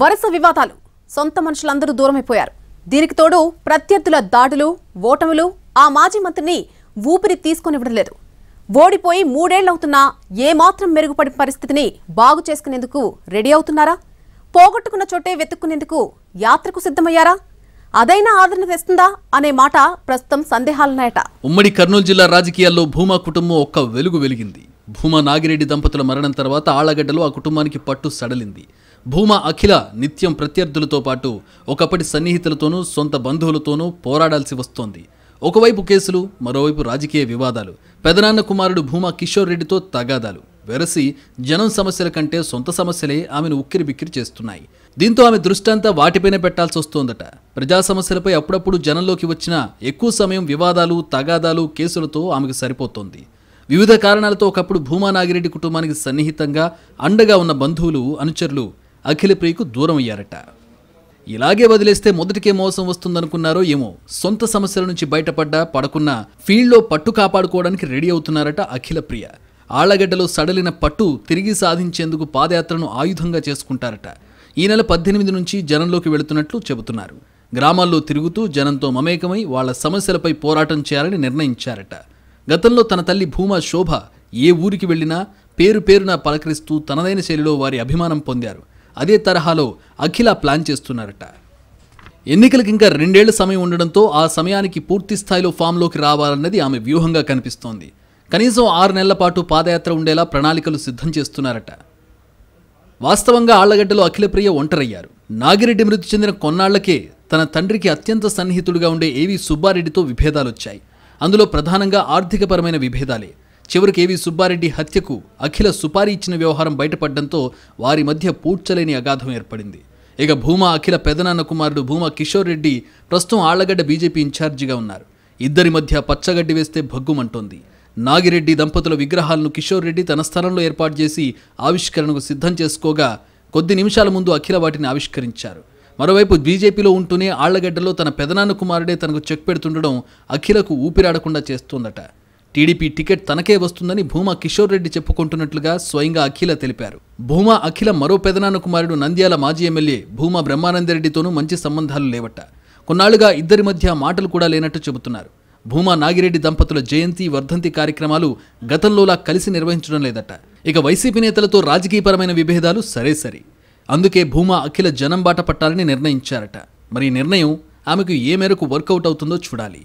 వరుస వివాదాలు సొంత మనుషులందరూ దూరమైపోయారు దీనికి తోడు ప్రత్యర్థుల దాడులు ఓటములు ఆ మాజీ మంత్రిని ఊపిరి తీసుకునివ్వడం లేదు ఓడిపోయి మూడేళ్లవుతున్నా ఏమాత్రం మెరుగుపడి పరిస్థితిని బాగు చేసుకునేందుకు రెడీ అవుతున్నారా పోగొట్టుకున్న చోటే వెతుక్కునేందుకు యాత్రకు సిద్ధమయ్యారా అదైనా ఆదరణ తెస్తుందా అనే మాట ప్రస్తుతం సందేహాలున్నాయట ఉమ్మడి కర్నూలు జిల్లా రాజకీయాల్లో భూమా కుటుంబం ఒక్క వెలుగు వెలిగింది భూమా నాగిరెడ్డి దంపతుల మరణం తర్వాత ఆళ్లగడ్డలో ఆ కుటుంబానికి పట్టు సడలింది భూమా అఖిల నిత్యం ప్రత్యర్థులతో పాటు ఒకప్పటి సన్నిహితులతోనూ సొంత బంధువులతోనూ పోరాడాల్సి వస్తోంది ఒకవైపు కేసులు మరోవైపు రాజకీయ వివాదాలు పెదనాన్న కుమారుడు భూమా కిషోర్ రెడ్డితో తగాదాలు వెరసి జనం సమస్యల కంటే సొంత సమస్యలే ఆమెను ఉక్కిరి బిక్కిరి చేస్తున్నాయి దీంతో ఆమె దృష్టంతా వాటిపైనే పెట్టాల్సి వస్తోందట ప్రజా సమస్యలపై అప్పుడప్పుడు జనంలోకి వచ్చిన ఎక్కువ సమయం వివాదాలు తగాదాలు కేసులతో ఆమెకు సరిపోతోంది వివిధ కారణాలతో ఒకప్పుడు భూమా నాగిరెడ్డి కుటుంబానికి సన్నిహితంగా అండగా ఉన్న బంధువులు అనుచరులు అఖిలప్రియకు దూరం అయ్యారట ఇలాగే వదిలేస్తే మొదటికే మోసం వస్తుందనుకున్నారో ఏమో సొంత సమస్యల నుంచి బయటపడ్డా పడకున్నా ఫీల్డ్లో పట్టు కాపాడుకోవడానికి రెడీ అవుతున్నారట అఖిలప్రియ ఆళ్లగడ్డలో సడలిన పట్టు తిరిగి సాధించేందుకు పాదయాత్రను ఆయుధంగా చేసుకుంటారట ఈ నెల పద్దెనిమిది నుంచి జనంలోకి వెళుతున్నట్లు చెబుతున్నారు గ్రామాల్లో తిరుగుతూ జనంతో మమేకమై వాళ్ల సమస్యలపై పోరాటం చేయాలని నిర్ణయించారట గతంలో తన తల్లి భూమా శోభ ఏ ఊరికి వెళ్ళినా పేరు పేరున పలకరిస్తూ తనదైన శైలిలో వారి అభిమానం పొందారు అదే తరహాలో అఖిల ప్లాన్ చేస్తున్నారట ఎన్నికలకు ఇంకా రెండేళ్ల సమయం ఉండడంతో ఆ సమయానికి పూర్తి స్థాయిలో ఫామ్లోకి రావాలన్నది ఆమె వ్యూహంగా కనిపిస్తోంది కనీసం ఆరు నెలల పాటు పాదయాత్ర ఉండేలా ప్రణాళికలు సిద్ధం చేస్తున్నారట వాస్తవంగా ఆళ్లగడ్డలు అఖిలప్రియ ఒంటరయ్యారు నాగిరెడ్డి మృతి చెందిన కొన్నాళ్లకే తన తండ్రికి అత్యంత సన్నిహితుడిగా ఉండే ఏవి సుబ్బారెడ్డితో విభేదాలొచ్చాయి అందులో ప్రధానంగా ఆర్థికపరమైన విభేదాలే చివరికి ఏవి సుబ్బారెడ్డి హత్యకు అఖిల సుపారీ ఇచ్చిన వ్యవహారం బయటపడడంతో వారి మధ్య పూడ్చలేని అగాధం ఏర్పడింది ఇక భూమా అఖిల పెదనాన్న కుమారుడు భూమా కిషోర్ రెడ్డి ప్రస్తుతం ఆళ్లగడ్డ బీజేపీ ఇన్ఛార్జిగా ఉన్నారు ఇద్దరి మధ్య పచ్చగడ్డి వేస్తే భగ్గుమంటోంది నాగిరెడ్డి దంపతుల విగ్రహాలను కిషోర్ రెడ్డి తన స్థలంలో ఏర్పాటు చేసి ఆవిష్కరణకు సిద్ధం చేసుకోగా కొద్ది నిమిషాల ముందు అఖిల వాటిని ఆవిష్కరించారు మరోవైపు బీజేపీలో ఉంటూనే ఆళ్లగడ్డలో తన పెదనాన్న కుమారుడే తనకు చెక్ పెడుతుండడం అఖిలకు ఊపిరాడకుండా చేస్తుందట టీడీపీ టికెట్ తనకే వస్తుందని భూమా కిషోర్ రెడ్డి చెప్పుకుంటున్నట్లుగా స్వయంగా అఖిల తెలిపారు భూమా అఖిల మరో పెదనాన్న కుమారుడు నంద్యాల మాజీ ఎమ్మెల్యే భూమా బ్రహ్మానందరెడ్డితోనూ మంచి సంబంధాలు లేవట కొన్నాళ్లుగా ఇద్దరి మధ్య మాటలు కూడా లేనట్టు చెబుతున్నారు భూమా నాగిరెడ్డి దంపతుల జయంతి వర్ధంతి కార్యక్రమాలు గతంలోలా కలిసి నిర్వహించడం లేదట ఇక వైసీపీ నేతలతో రాజకీయపరమైన విభేదాలు సరే సరి అందుకే భూమా అఖిల జనం బాట పట్టాలని నిర్ణయించారట మరి నిర్ణయం ఆమెకు ఏ మేరకు వర్కౌట్ అవుతుందో చూడాలి